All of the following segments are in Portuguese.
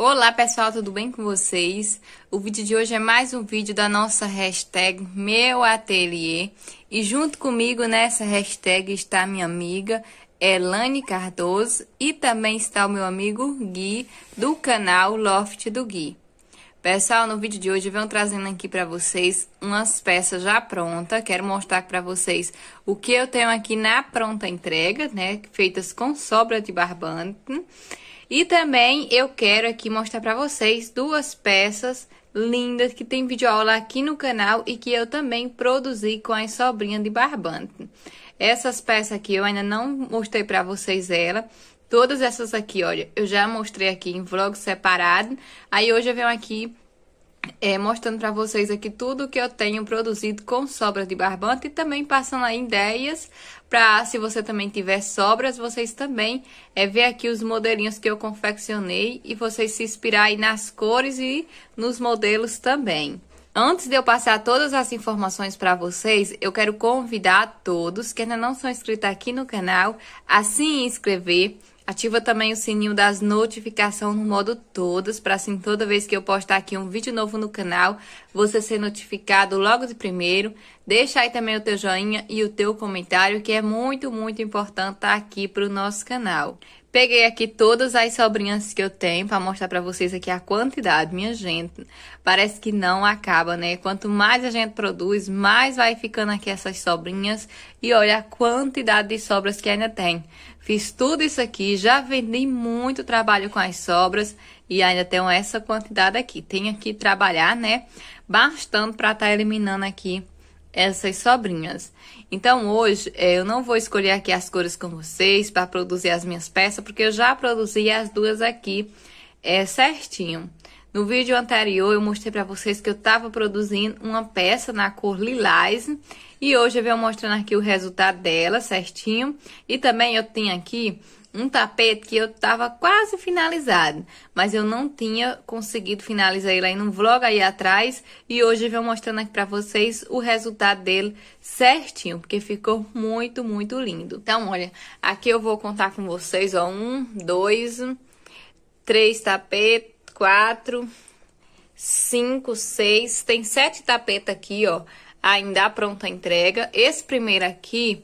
Olá pessoal, tudo bem com vocês? O vídeo de hoje é mais um vídeo da nossa hashtag Meu Ateliê e junto comigo nessa hashtag está minha amiga Elane Cardoso e também está o meu amigo Gui do canal Loft do Gui. Pessoal, no vídeo de hoje eu venho trazendo aqui para vocês umas peças já prontas. Quero mostrar para vocês o que eu tenho aqui na pronta entrega, né? Feitas com sobra de barbante. E também eu quero aqui mostrar para vocês duas peças lindas que tem videoaula aqui no canal e que eu também produzi com a sobrinha de barbante. Essas peças aqui eu ainda não mostrei para vocês ela. Todas essas aqui, olha, eu já mostrei aqui em vlog separado. Aí hoje eu venho aqui é, mostrando para vocês aqui tudo que eu tenho produzido com sobra de barbante e também passando aí ideias para se você também tiver sobras, vocês também é, ver aqui os modelinhos que eu confeccionei e vocês se inspirar aí nas cores e nos modelos também. Antes de eu passar todas as informações para vocês, eu quero convidar todos que ainda não são inscritos aqui no canal a se inscrever Ativa também o sininho das notificações no modo todas, para assim toda vez que eu postar aqui um vídeo novo no canal, você ser notificado logo de primeiro. Deixa aí também o teu joinha e o teu comentário, que é muito, muito importante tá aqui para o nosso canal. Peguei aqui todas as sobrinhas que eu tenho para mostrar para vocês aqui a quantidade, minha gente. Parece que não acaba, né? Quanto mais a gente produz, mais vai ficando aqui essas sobrinhas. E olha a quantidade de sobras que ainda tem. Fiz tudo isso aqui, já vendi muito trabalho com as sobras e ainda tenho essa quantidade aqui. Tenho que trabalhar, né? Bastando para estar tá eliminando aqui essas sobrinhas. Então hoje é, eu não vou escolher aqui as cores com vocês para produzir as minhas peças, porque eu já produzi as duas aqui é, certinho. No vídeo anterior eu mostrei para vocês que eu estava produzindo uma peça na cor lilás e hoje eu venho mostrando aqui o resultado dela certinho. E também eu tenho aqui um tapete que eu tava quase finalizado, mas eu não tinha conseguido finalizar ele aí num vlog aí atrás e hoje eu vou mostrando aqui pra vocês o resultado dele certinho, porque ficou muito, muito lindo. Então, olha, aqui eu vou contar com vocês, ó, um, dois, três tapetes, quatro, cinco, seis, tem sete tapetes aqui, ó, ainda pronta a entrega. Esse primeiro aqui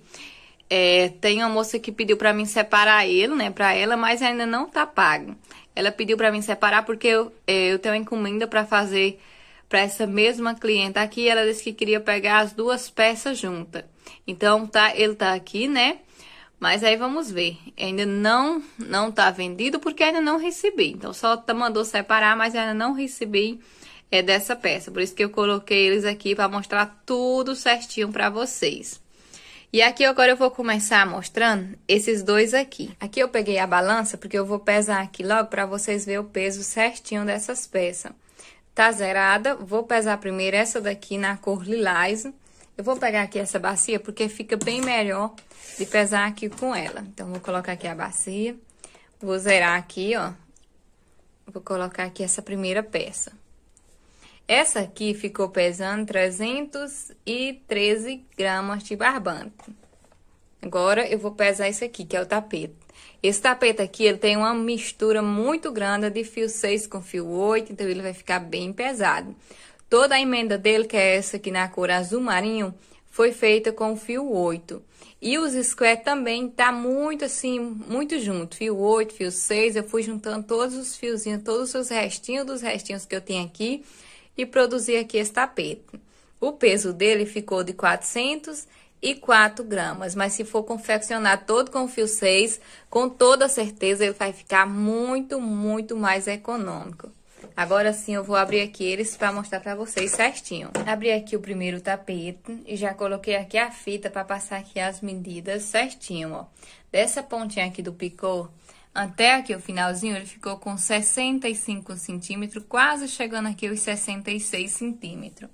é, tem uma moça que pediu para mim separar ele, né, para ela, mas ainda não tá pago. Ela pediu para mim separar porque eu, é, eu tenho uma encomenda para fazer para essa mesma cliente aqui. Ela disse que queria pegar as duas peças juntas. Então tá, ele tá aqui, né? Mas aí vamos ver. Ainda não não tá vendido porque ainda não recebi. Então só mandou separar, mas ainda não recebi é dessa peça. Por isso que eu coloquei eles aqui para mostrar tudo certinho para vocês. E aqui agora eu vou começar mostrando esses dois aqui. Aqui eu peguei a balança porque eu vou pesar aqui logo para vocês verem o peso certinho dessas peças. Tá zerada, vou pesar primeiro essa daqui na cor lilás. Eu vou pegar aqui essa bacia porque fica bem melhor de pesar aqui com ela. Então, vou colocar aqui a bacia, vou zerar aqui, ó. Vou colocar aqui essa primeira peça. Essa aqui ficou pesando 313 gramas de barbante. Agora eu vou pesar esse aqui, que é o tapete. Esse tapete aqui, ele tem uma mistura muito grande de fio 6 com fio 8, então ele vai ficar bem pesado. Toda a emenda dele, que é essa aqui na cor azul marinho, foi feita com fio 8. E os square também tá muito assim, muito junto. Fio 8, fio 6, eu fui juntando todos os fiozinhos, todos os restinhos dos restinhos que eu tenho aqui e produzi aqui esse tapete. O peso dele ficou de 404 gramas, mas se for confeccionar todo com fio 6, com toda certeza ele vai ficar muito, muito mais econômico. Agora sim eu vou abrir aqui eles para mostrar para vocês certinho. Abri aqui o primeiro tapete e já coloquei aqui a fita para passar aqui as medidas certinho, ó. Dessa pontinha aqui do picô, até aqui o finalzinho, ele ficou com 65 centímetros, quase chegando aqui os 66 centímetros.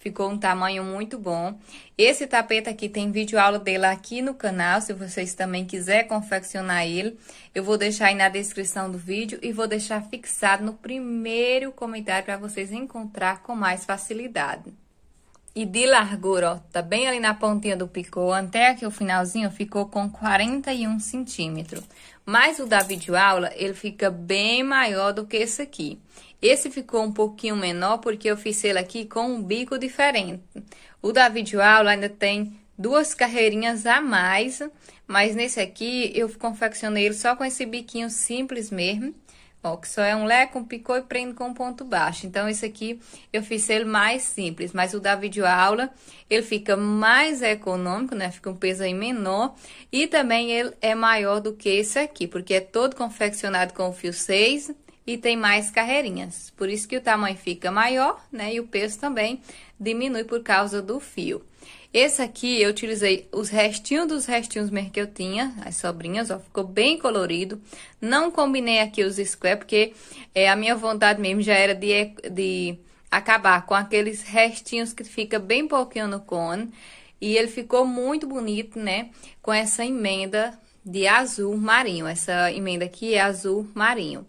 Ficou um tamanho muito bom. Esse tapete aqui tem vídeo aula dele aqui no canal, se vocês também quiserem confeccionar ele. Eu vou deixar aí na descrição do vídeo e vou deixar fixado no primeiro comentário para vocês encontrar com mais facilidade e de largura, ó, tá bem ali na pontinha do picô, até aqui o finalzinho ficou com 41 centímetros. Mas o da videoaula, ele fica bem maior do que esse aqui. Esse ficou um pouquinho menor porque eu fiz ele aqui com um bico diferente. O da videoaula ainda tem duas carreirinhas a mais, mas nesse aqui eu confeccionei ele só com esse biquinho simples mesmo. Ó, que só é um leco, um picô e prendo com um ponto baixo. Então, esse aqui eu fiz ele mais simples, mas o da videoaula, ele fica mais econômico, né? Fica um peso aí menor e também ele é maior do que esse aqui, porque é todo confeccionado com o fio 6 e tem mais carreirinhas. Por isso que o tamanho fica maior, né? E o peso também diminui por causa do fio. Esse aqui eu utilizei os restinhos dos restinhos mesmo que eu tinha, as sobrinhas, ó, ficou bem colorido. Não combinei aqui os square, porque é, a minha vontade mesmo já era de, é, de acabar com aqueles restinhos que fica bem pouquinho no cone. E ele ficou muito bonito, né? Com essa emenda de azul marinho. Essa emenda aqui é azul marinho.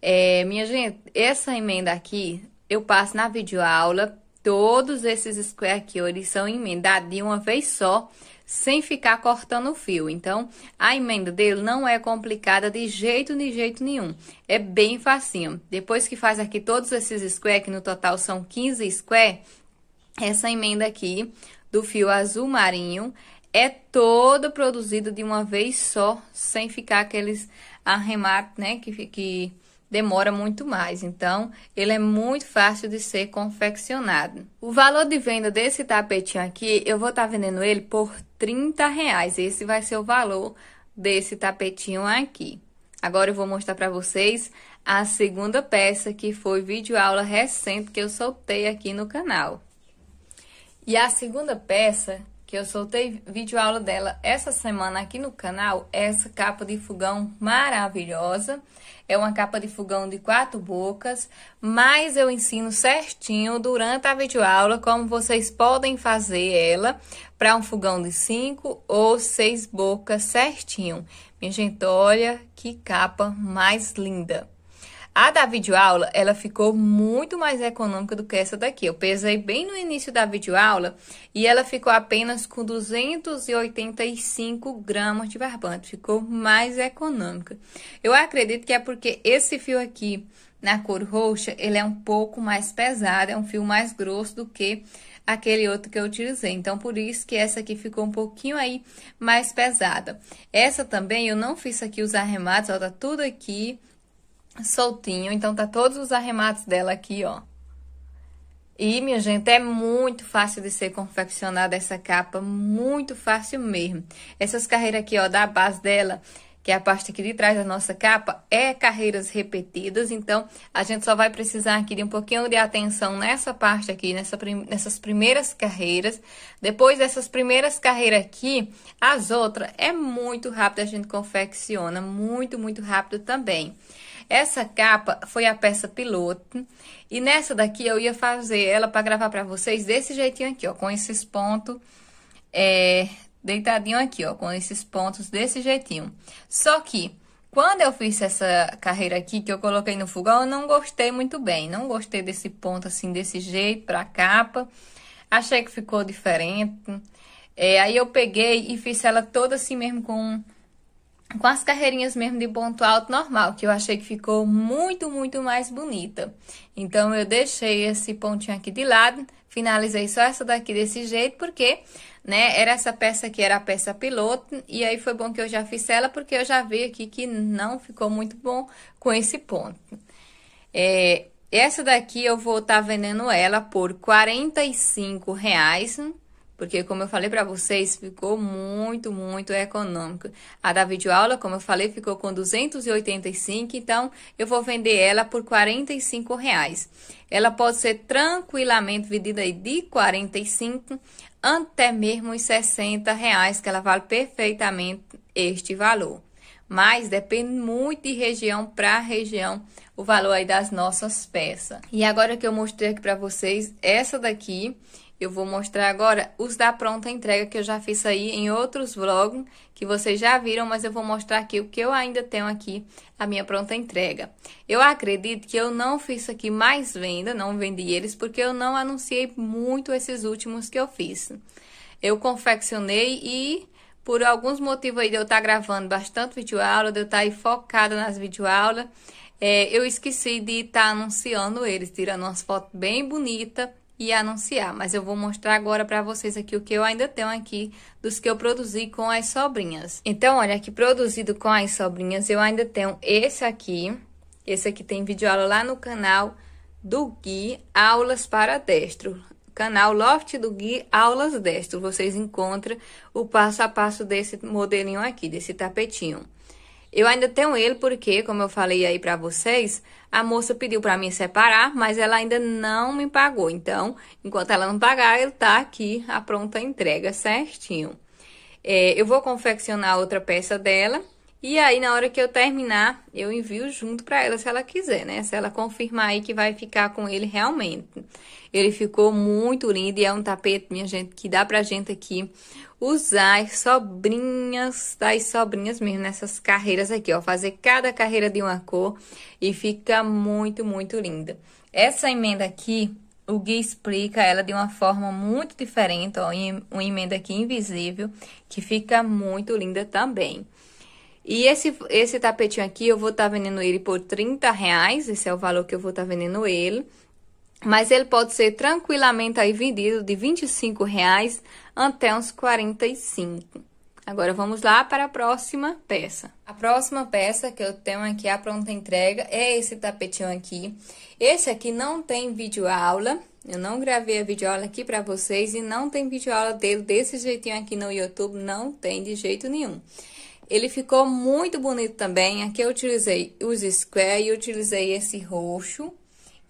É, minha gente, essa emenda aqui, eu passo na videoaula. Todos esses square aqui, eles são emendados de uma vez só, sem ficar cortando o fio. Então, a emenda dele não é complicada de jeito, de jeito nenhum. É bem facinho. Depois que faz aqui todos esses square, que no total são 15 square, essa emenda aqui do fio azul marinho é todo produzido de uma vez só, sem ficar aqueles arremates, né, que... que demora muito mais, então ele é muito fácil de ser confeccionado. O valor de venda desse tapetinho aqui, eu vou estar tá vendendo ele por 30 reais. Esse vai ser o valor desse tapetinho aqui. Agora eu vou mostrar para vocês a segunda peça que foi vídeo aula recente que eu soltei aqui no canal. E a segunda peça que eu soltei vídeo aula dela essa semana aqui no canal, é essa capa de fogão maravilhosa. É uma capa de fogão de quatro bocas, mas eu ensino certinho durante a vídeo aula como vocês podem fazer ela para um fogão de cinco ou seis bocas certinho. Minha gente, olha que capa mais linda! A da videoaula, ela ficou muito mais econômica do que essa daqui. Eu pesei bem no início da videoaula e ela ficou apenas com 285 gramas de barbante. Ficou mais econômica. Eu acredito que é porque esse fio aqui na cor roxa, ele é um pouco mais pesado, é um fio mais grosso do que aquele outro que eu utilizei. Então, por isso que essa aqui ficou um pouquinho aí mais pesada. Essa também, eu não fiz aqui os arremates, ela tá tudo aqui soltinho. Então, tá todos os arremates dela aqui, ó. E, minha gente, é muito fácil de ser confeccionada essa capa, muito fácil mesmo. Essas carreiras aqui, ó, da base dela, que é a parte aqui de trás da nossa capa, é carreiras repetidas, então a gente só vai precisar aqui de um pouquinho de atenção nessa parte aqui, nessa prim nessas primeiras carreiras. Depois dessas primeiras carreiras aqui, as outras é muito rápido, a gente confecciona, muito, muito rápido também. Essa capa foi a peça piloto. E nessa daqui eu ia fazer ela para gravar para vocês desse jeitinho aqui, ó. Com esses pontos é, deitadinho aqui, ó. Com esses pontos desse jeitinho. Só que... Quando eu fiz essa carreira aqui, que eu coloquei no fogão, eu não gostei muito bem. Não gostei desse ponto assim, desse jeito, pra capa. Achei que ficou diferente. É, aí eu peguei e fiz ela toda assim mesmo com com as carreirinhas mesmo de ponto alto normal, que eu achei que ficou muito, muito mais bonita. Então, eu deixei esse pontinho aqui de lado, finalizei só essa daqui desse jeito, porque, né, era essa peça aqui, era a peça piloto, e aí foi bom que eu já fiz ela, porque eu já vi aqui que não ficou muito bom com esse ponto. É, essa daqui eu vou estar tá vendendo ela por R$ reais porque como eu falei para vocês, ficou muito, muito econômico. A da videoaula, como eu falei, ficou com 285, então eu vou vender ela por 45 reais. Ela pode ser tranquilamente vendida aí de 45 até mesmo os 60 reais, que ela vale perfeitamente este valor. Mas depende muito de região para região o valor aí das nossas peças. E agora que eu mostrei aqui para vocês, essa daqui eu vou mostrar agora os da pronta entrega que eu já fiz aí em outros vlogs que vocês já viram, mas eu vou mostrar aqui o que eu ainda tenho aqui, a minha pronta entrega. Eu acredito que eu não fiz aqui mais venda, não vendi eles, porque eu não anunciei muito esses últimos que eu fiz. Eu confeccionei e por alguns motivos aí de eu estar tá gravando bastante videoaula, de eu estar tá aí focada nas videoaulas, é, eu esqueci de estar tá anunciando eles, tirando umas fotos bem bonitas e anunciar, mas eu vou mostrar agora para vocês aqui o que eu ainda tenho aqui dos que eu produzi com as sobrinhas. Então, olha, aqui produzido com as sobrinhas, eu ainda tenho esse aqui, esse aqui tem vídeo aula lá no canal do Gui Aulas para Destro, canal Loft do Gui Aulas Destro, vocês encontram o passo a passo desse modelinho aqui, desse tapetinho. Eu ainda tenho ele porque, como eu falei aí para vocês, a moça pediu para mim separar, mas ela ainda não me pagou. Então, enquanto ela não pagar, ele tá aqui a pronta entrega certinho. É, eu vou confeccionar outra peça dela e aí, na hora que eu terminar, eu envio junto para ela, se ela quiser, né? Se ela confirmar aí que vai ficar com ele realmente. Ele ficou muito lindo e é um tapete, minha gente, que dá pra gente aqui usar sobrinhas das sobrinhas mesmo nessas carreiras aqui, ó. Fazer cada carreira de uma cor e fica muito, muito linda. Essa emenda aqui, o Gui explica ela de uma forma muito diferente, ó. Uma emenda aqui invisível que fica muito linda também. E esse, esse tapetinho aqui, eu vou estar tá vendendo ele por 30 reais, esse é o valor que eu vou estar tá vendendo ele. Mas ele pode ser tranquilamente aí vendido de 25 reais até uns 45. Agora vamos lá para a próxima peça. A próxima peça que eu tenho aqui a pronta entrega é esse tapetinho aqui. Esse aqui não tem vídeo aula. Eu não gravei a vídeo aula aqui para vocês e não tem vídeo aula dele desse jeitinho aqui no YouTube, não tem de jeito nenhum. Ele ficou muito bonito também. Aqui eu utilizei os square e utilizei esse roxo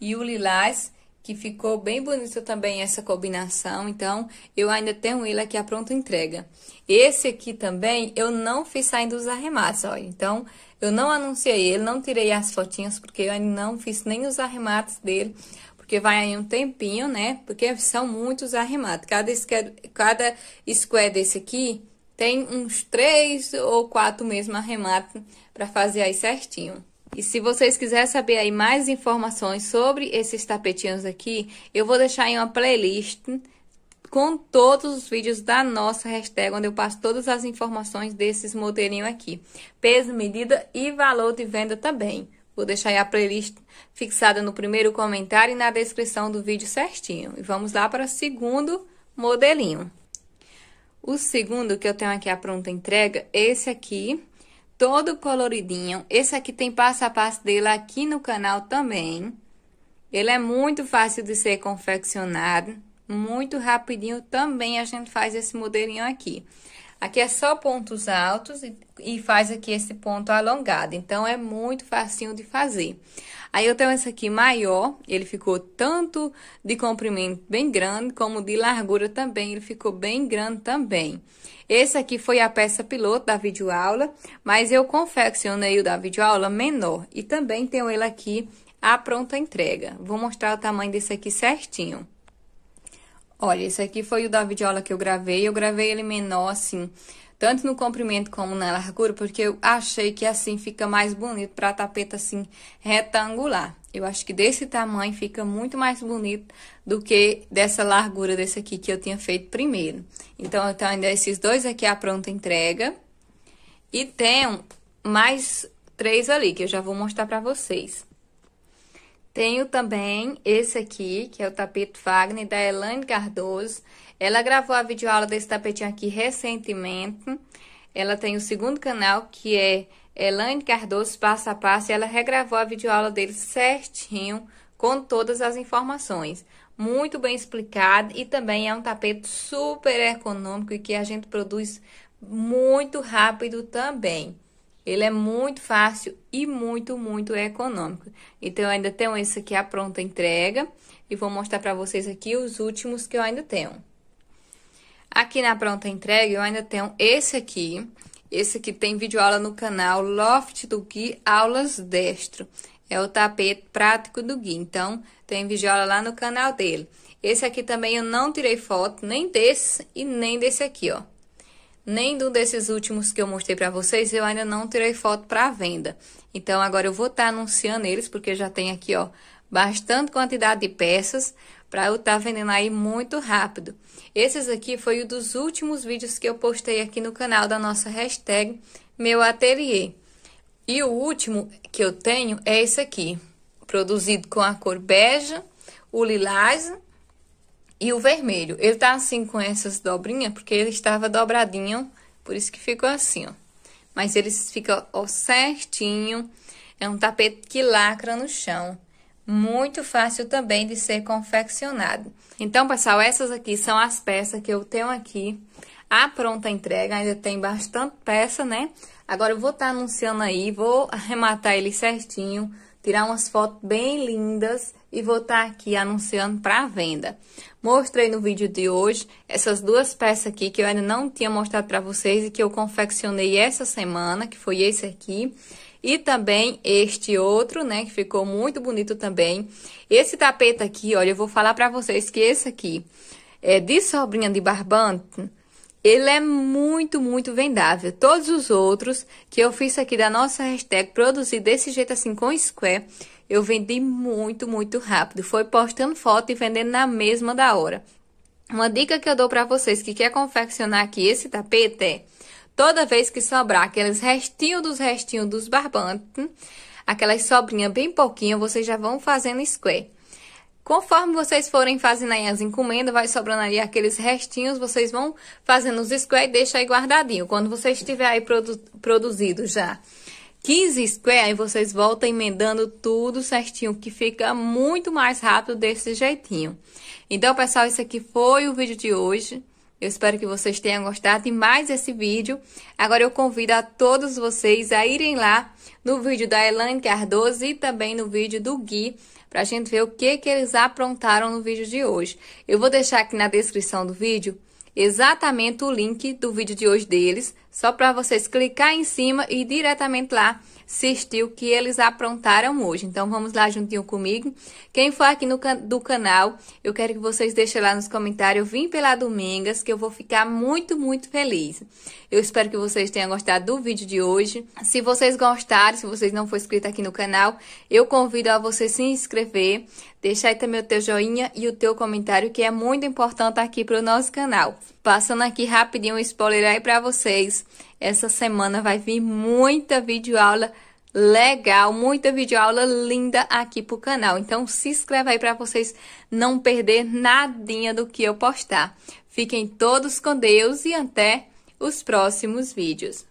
e o lilás, que ficou bem bonito também essa combinação. Então, eu ainda tenho ele aqui a pronta entrega. Esse aqui também eu não fiz saindo os arremates, olha. Então, eu não anunciei ele, não tirei as fotinhas, porque eu ainda não fiz nem os arremates dele. Porque vai aí um tempinho, né? Porque são muitos arremates. Cada square, cada square desse aqui tem uns três ou quatro mesmo arremates para fazer aí certinho. E se vocês quiserem saber aí mais informações sobre esses tapetinhos aqui, eu vou deixar aí uma playlist com todos os vídeos da nossa hashtag, onde eu passo todas as informações desses modelinhos aqui. Peso, medida e valor de venda também. Vou deixar aí a playlist fixada no primeiro comentário e na descrição do vídeo certinho. E vamos lá para o segundo modelinho. O segundo que eu tenho aqui a pronta entrega, esse aqui, todo coloridinho. Esse aqui tem passo a passo dele aqui no canal também. Ele é muito fácil de ser confeccionado, muito rapidinho também a gente faz esse modelinho aqui. Aqui é só pontos altos e, e, faz aqui esse ponto alongado. Então, é muito facinho de fazer. Aí, eu tenho esse aqui maior, ele ficou tanto de comprimento bem grande, como de largura também, ele ficou bem grande também. Esse aqui foi a peça piloto da videoaula, mas eu confeccionei o da videoaula menor. E também tenho ele aqui à pronta entrega. Vou mostrar o tamanho desse aqui certinho. Olha, esse aqui foi o da videoaula que eu gravei. Eu gravei ele menor, assim, tanto no comprimento como na largura, porque eu achei que assim fica mais bonito para tapeta, assim, retangular. Eu acho que desse tamanho fica muito mais bonito do que dessa largura desse aqui que eu tinha feito primeiro. Então, tenho ainda esses dois aqui à pronta entrega. E tem mais três ali, que eu já vou mostrar para vocês. Tenho também esse aqui, que é o tapete Wagner, da Elaine Cardoso. Ela gravou a videoaula desse tapetinho aqui recentemente. Ela tem o segundo canal, que é Elaine Cardoso Passo a Passo. E ela regravou a videoaula dele certinho, com todas as informações. Muito bem explicado e também é um tapete super econômico e que a gente produz muito rápido também. Ele é muito fácil e muito, muito econômico. Então, eu ainda tenho esse aqui, a pronta entrega. E vou mostrar para vocês aqui os últimos que eu ainda tenho. Aqui na pronta entrega, eu ainda tenho esse aqui. Esse aqui tem vídeo aula no canal Loft do Gui Aulas Destro. É o tapete prático do Gui. Então, tem vídeo aula lá no canal dele. Esse aqui também eu não tirei foto, nem desse e nem desse aqui, ó nem de um desses últimos que eu mostrei para vocês, eu ainda não tirei foto para venda. Então, agora eu vou estar tá anunciando eles, porque já tem aqui, ó, bastante quantidade de peças para eu estar tá vendendo aí muito rápido. Esses aqui foi um dos últimos vídeos que eu postei aqui no canal da nossa hashtag Meu Ateliê. E o último que eu tenho é esse aqui, produzido com a cor bege, o lilás e o vermelho. Ele tá assim com essas dobrinhas, porque ele estava dobradinho, por isso que ficou assim, ó. Mas ele fica ó, certinho, é um tapete que lacra no chão. Muito fácil também de ser confeccionado. Então, pessoal, essas aqui são as peças que eu tenho aqui. A pronta entrega, ainda tem bastante peça, né? Agora eu vou estar tá anunciando aí, vou arrematar ele certinho, tirar umas fotos bem lindas e vou estar tá aqui anunciando para venda. Mostrei no vídeo de hoje essas duas peças aqui que eu ainda não tinha mostrado para vocês e que eu confeccionei essa semana, que foi esse aqui. E também este outro, né, que ficou muito bonito também. Esse tapete aqui, olha, eu vou falar para vocês que esse aqui é de sobrinha de barbante, ele é muito, muito vendável. Todos os outros que eu fiz aqui da nossa hashtag, produzi desse jeito assim com square, eu vendi muito, muito rápido. Foi postando foto e vendendo na mesma da hora. Uma dica que eu dou para vocês que quer confeccionar aqui esse tapete é, toda vez que sobrar aqueles restinhos dos restinhos dos barbantes, aquelas sobrinhas bem pouquinho, vocês já vão fazendo square. Conforme vocês forem fazendo aí as encomendas, vai sobrando aí aqueles restinhos, vocês vão fazendo os square e deixa aí guardadinho. Quando vocês tiver aí produ produzido já 15 square, aí vocês voltam emendando tudo certinho, que fica muito mais rápido desse jeitinho. Então, pessoal, esse aqui foi o vídeo de hoje. Eu espero que vocês tenham gostado de mais esse vídeo. Agora eu convido a todos vocês a irem lá no vídeo da Elaine Cardoso e também no vídeo do Gui para a gente ver o que, que eles aprontaram no vídeo de hoje. Eu vou deixar aqui na descrição do vídeo exatamente o link do vídeo de hoje deles, só para vocês clicar em cima e ir diretamente lá assistiu, que eles aprontaram hoje. Então vamos lá juntinho comigo. Quem for aqui no can do canal, eu quero que vocês deixem lá nos comentários. Eu vim pela Domingas, que eu vou ficar muito, muito feliz. Eu espero que vocês tenham gostado do vídeo de hoje. Se vocês gostaram, se vocês não for inscritos aqui no canal, eu convido a você se inscrever, deixar também o teu joinha e o teu comentário, que é muito importante aqui para o nosso canal. Passando aqui rapidinho um spoiler aí para vocês. Essa semana vai vir muita videoaula legal, muita videoaula linda aqui pro canal. Então se inscreva aí para vocês não perder nadinha do que eu postar. Fiquem todos com Deus e até os próximos vídeos.